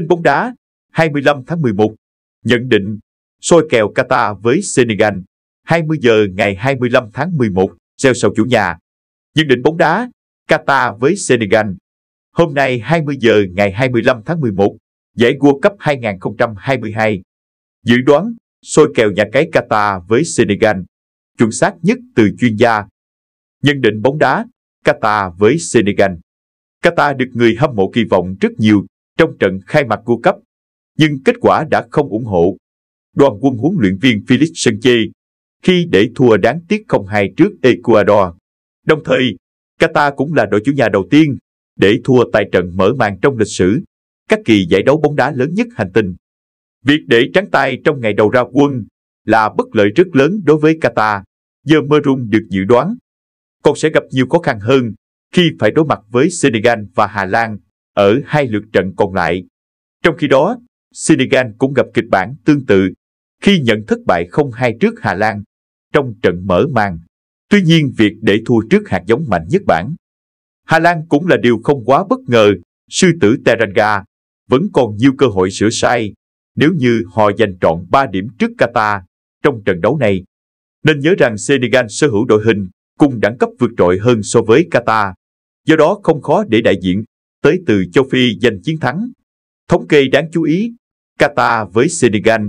Tin bóng đá 25 tháng 11 Nhận định soi kèo Qatar với Senegal 20 giờ ngày 25 tháng 11 gieo sầu chủ nhà Nhận định bóng đá Qatar với Senegal Hôm nay 20 giờ ngày 25 tháng 11 giải World Cup 2022 Dự đoán soi kèo nhà cái Qatar với Senegal chuẩn xác nhất từ chuyên gia Nhận định bóng đá Qatar với Senegal Qatar được người hâm mộ kỳ vọng rất nhiều trong trận khai mạc World Cup, nhưng kết quả đã không ủng hộ. Đoàn quân huấn luyện viên Felix Sanchez khi để thua đáng tiếc không hai trước Ecuador. Đồng thời, Qatar cũng là đội chủ nhà đầu tiên để thua tại trận mở màn trong lịch sử các kỳ giải đấu bóng đá lớn nhất hành tinh. Việc để trắng tay trong ngày đầu ra quân là bất lợi rất lớn đối với Qatar, giờ Merum được dự đoán. Còn sẽ gặp nhiều khó khăn hơn khi phải đối mặt với Senegal và Hà Lan ở hai lượt trận còn lại. Trong khi đó, Senegal cũng gặp kịch bản tương tự khi nhận thất bại 0-2 trước Hà Lan trong trận mở màn. Tuy nhiên việc để thua trước hạt giống mạnh nhất bản. Hà Lan cũng là điều không quá bất ngờ, sư tử Teranga vẫn còn nhiều cơ hội sửa sai nếu như họ giành trọn 3 điểm trước Qatar trong trận đấu này. Nên nhớ rằng Senegal sở hữu đội hình cùng đẳng cấp vượt trội hơn so với Qatar. Do đó không khó để đại diện tới từ châu Phi giành chiến thắng. Thống kê đáng chú ý, Qatar với Senegal.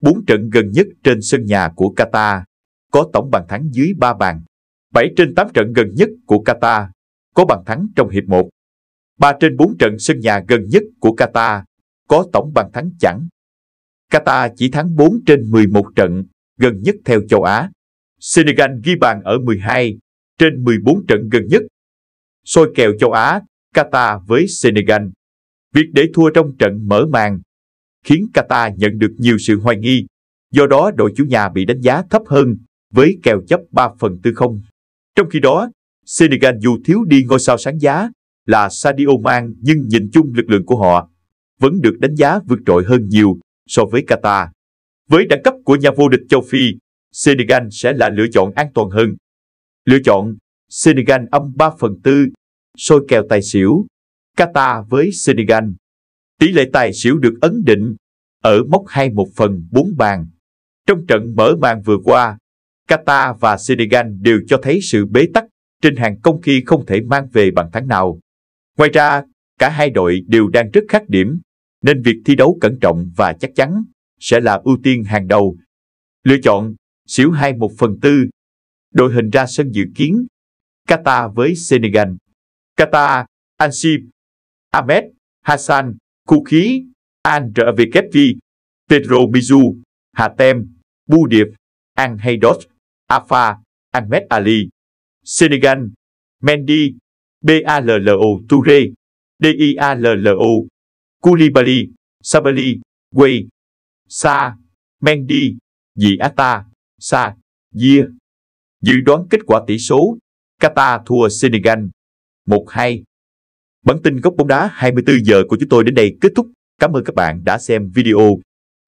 Bốn trận gần nhất trên sân nhà của Qatar có tổng bàn thắng dưới 3 bàn. 7 trên 8 trận gần nhất của Qatar có bàn thắng trong hiệp 1. 3 trên 4 trận sân nhà gần nhất của Qatar có tổng bàn thắng chẳng. Qatar chỉ thắng 4 trên 11 trận gần nhất theo châu Á. Senegal ghi bàn ở 12 trên 14 trận gần nhất. Soi kèo châu Á Qatar với Senegal. Việc để thua trong trận mở màn khiến Qatar nhận được nhiều sự hoài nghi, do đó đội chủ nhà bị đánh giá thấp hơn với kèo chấp 3 phần tư không. Trong khi đó, Senegal dù thiếu đi ngôi sao sáng giá là Sadio Man nhưng nhìn chung lực lượng của họ vẫn được đánh giá vượt trội hơn nhiều so với Qatar. Với đẳng cấp của nhà vô địch châu Phi, Senegal sẽ là lựa chọn an toàn hơn. Lựa chọn Senegal âm 3 phần tư sôi kèo tài xỉu, Qatar với Senegal. Tỷ lệ tài xỉu được ấn định ở mốc 21 phần 4 bàn. Trong trận mở màn vừa qua, Qatar và Senegal đều cho thấy sự bế tắc trên hàng công khi không thể mang về bàn thắng nào. Ngoài ra, cả hai đội đều đang rất khác điểm, nên việc thi đấu cẩn trọng và chắc chắn sẽ là ưu tiên hàng đầu. Lựa chọn xỉu 2 1 phần 4 Đội hình ra sân dự kiến Qatar với Senegal Qatar, Ansip, Ahmed, Hassan, Kuki, Andrvkvi, Pedro Bizu, Hatem, Boudief, An Haydos, Afa, Ahmed Ali, Senegal, Mendy, BALLO Touré, DIALLO, Koulibaly, Sabali, Wei, Sa, Mendy, Dị Ata, Sa, Dìa. Dự đoán kết quả tỷ số, Qatar thua Senegal Mục 2 Bản tin góc bóng đá 24 giờ của chúng tôi đến đây kết thúc. Cảm ơn các bạn đã xem video.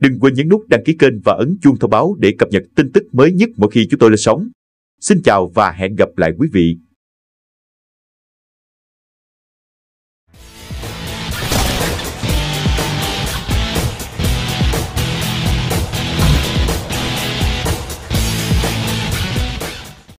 Đừng quên nhấn nút đăng ký kênh và ấn chuông thông báo để cập nhật tin tức mới nhất mỗi khi chúng tôi lên sóng. Xin chào và hẹn gặp lại quý vị